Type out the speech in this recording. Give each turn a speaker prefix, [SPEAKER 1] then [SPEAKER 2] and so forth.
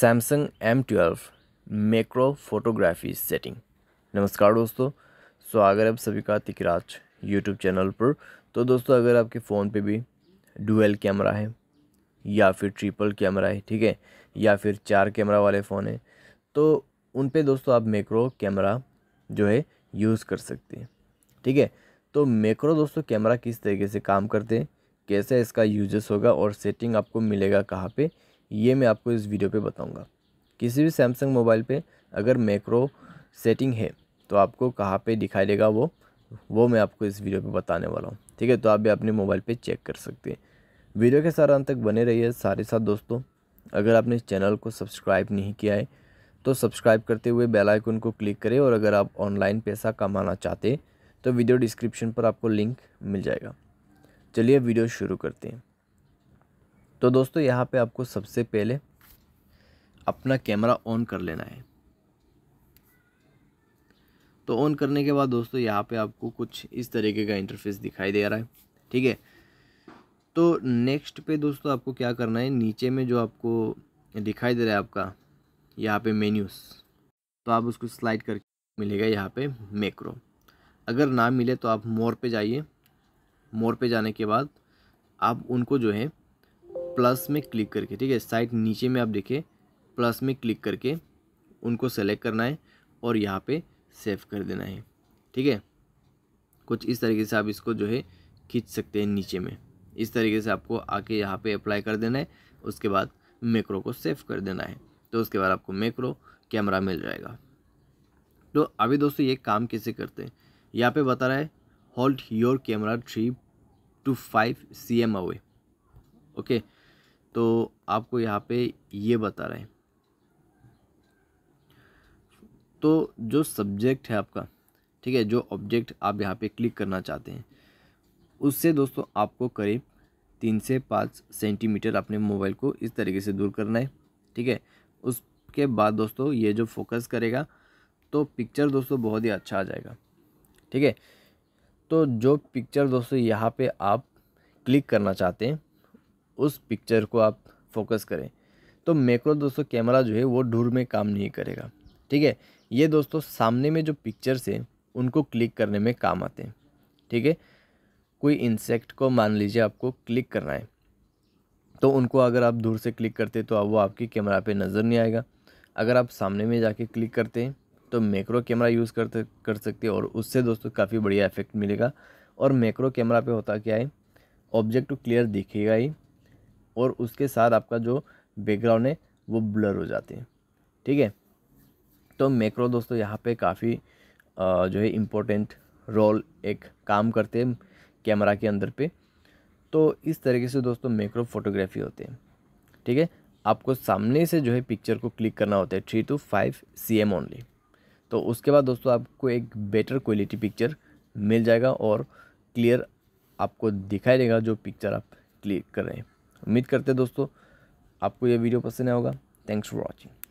[SPEAKER 1] Samsung M twelve macro photography setting नमस्कार दोस्तों स्वागत है आप सभी का तिकराज यूट्यूब चैनल पर तो दोस्तों अगर आपके फ़ोन पे भी डुअल कैमरा है या फिर ट्रिपल कैमरा है ठीक है या फिर चार कैमरा वाले फ़ोन है तो उन पे दोस्तों आप मेक्रो कैमरा जो है यूज़ कर सकते हैं ठीक है तो मेक्रो दोस्तों कैमरा किस तरीके से काम करते हैं कैसे इसका यूजेस होगा और सेटिंग आपको मिलेगा कहाँ पर ये मैं आपको इस वीडियो पे बताऊंगा किसी भी सैमसंग मोबाइल पे अगर मैक्रो सेटिंग है तो आपको कहाँ पे दिखाई देगा वो वो मैं आपको इस वीडियो पे बताने वाला हूँ ठीक है तो आप भी अपने मोबाइल पे चेक कर सकते हैं वीडियो के साथ अंत तक बने रहिए सारे साथ दोस्तों अगर आपने चैनल को सब्सक्राइब नहीं किया है तो सब्सक्राइब करते हुए बेलाइकन को क्लिक करें और अगर आप ऑनलाइन पैसा कमाना चाहते तो वीडियो डिस्क्रिप्शन पर आपको लिंक मिल जाएगा चलिए वीडियो शुरू करते हैं तो दोस्तों यहाँ पे आपको सबसे पहले अपना कैमरा ऑन कर लेना है तो ऑन करने के बाद दोस्तों यहाँ पे आपको कुछ इस तरीके का इंटरफेस दिखाई दे रहा है ठीक है तो नेक्स्ट पे दोस्तों आपको क्या करना है नीचे में जो आपको दिखाई दे रहा है आपका यहाँ पे मेन्यूस तो आप उसको स्लाइड करके मिलेगा यहाँ पे मैक्रो अगर ना मिले तो आप मोर पे जाइए मोर पे जाने के बाद आप उनको जो है प्लस में क्लिक करके ठीक है साइड नीचे में आप देखें प्लस में क्लिक करके उनको सेलेक्ट करना है और यहाँ पे सेव कर देना है ठीक है कुछ इस तरीके से आप इसको जो है खींच सकते हैं नीचे में इस तरीके से आपको आके यहाँ पे अप्लाई कर देना है उसके बाद मैक्रो को सेव कर देना है तो उसके बाद आपको मैक्रो कैमरा मिल जाएगा तो अभी दोस्तों ये काम कैसे करते हैं यहाँ पे बता रहा है hold your camera three two five C M away okay तो आपको यहाँ पे ये बता रहे हैं तो जो सब्जेक्ट है आपका ठीक है जो ऑब्जेक्ट आप यहाँ पे क्लिक करना चाहते हैं उससे दोस्तों आपको करीब तीन से पाँच सेंटीमीटर अपने मोबाइल को इस तरीके से दूर करना है ठीक है उसके बाद दोस्तों ये जो फोकस करेगा तो पिक्चर दोस्तों बहुत ही अच्छा आ जाएगा ठीक है तो जो पिक्चर दोस्तों यहाँ पे आप क्लिक करना चाहते हैं उस पिक्चर को आप फोकस करें तो मैक्रो दोस्तों कैमरा जो है वो दूर में काम नहीं करेगा ठीक है ये दोस्तों सामने में जो पिक्चर्स हैं उनको क्लिक करने में काम आते हैं ठीक है कोई इंसेक्ट को मान लीजिए आपको क्लिक करना है तो उनको अगर आप दूर से क्लिक करते तो वो आपके कैमरा पे नज़र नहीं आएगा अगर आप सामने में जाके क्लिक करते हैं तो मैक्रो कैमरा यूज़ करते कर सकते हैं और उससे दोस्तों काफ़ी बढ़िया इफेक्ट मिलेगा और मैक्रो कैमरा पे होता क्या है ऑब्जेक्ट तो क्लियर दिखेगा ही और उसके साथ आपका जो बैकग्राउंड है वो ब्लर हो जाती है ठीक है तो मैक्रो दोस्तों यहाँ पे काफ़ी जो है इम्पोर्टेंट रोल एक काम करते हैं कैमरा के अंदर पे तो इस तरीके से दोस्तों मैक्रो फोटोग्राफी होते हैं ठीक है आपको सामने से जो है पिक्चर को क्लिक करना होता है three two five C M only तो उसके बाद दोस्तों आपको एक बेटर क्वालिटी पिक्चर मिल जाएगा और क्लियर आपको दिखाई देगा जो पिक्चर आप क्लिक कर रहे हैं उम्मीद करते हैं दोस्तों आपको यह वीडियो पसंद आया होगा थैंक्स फॉर वॉचिंग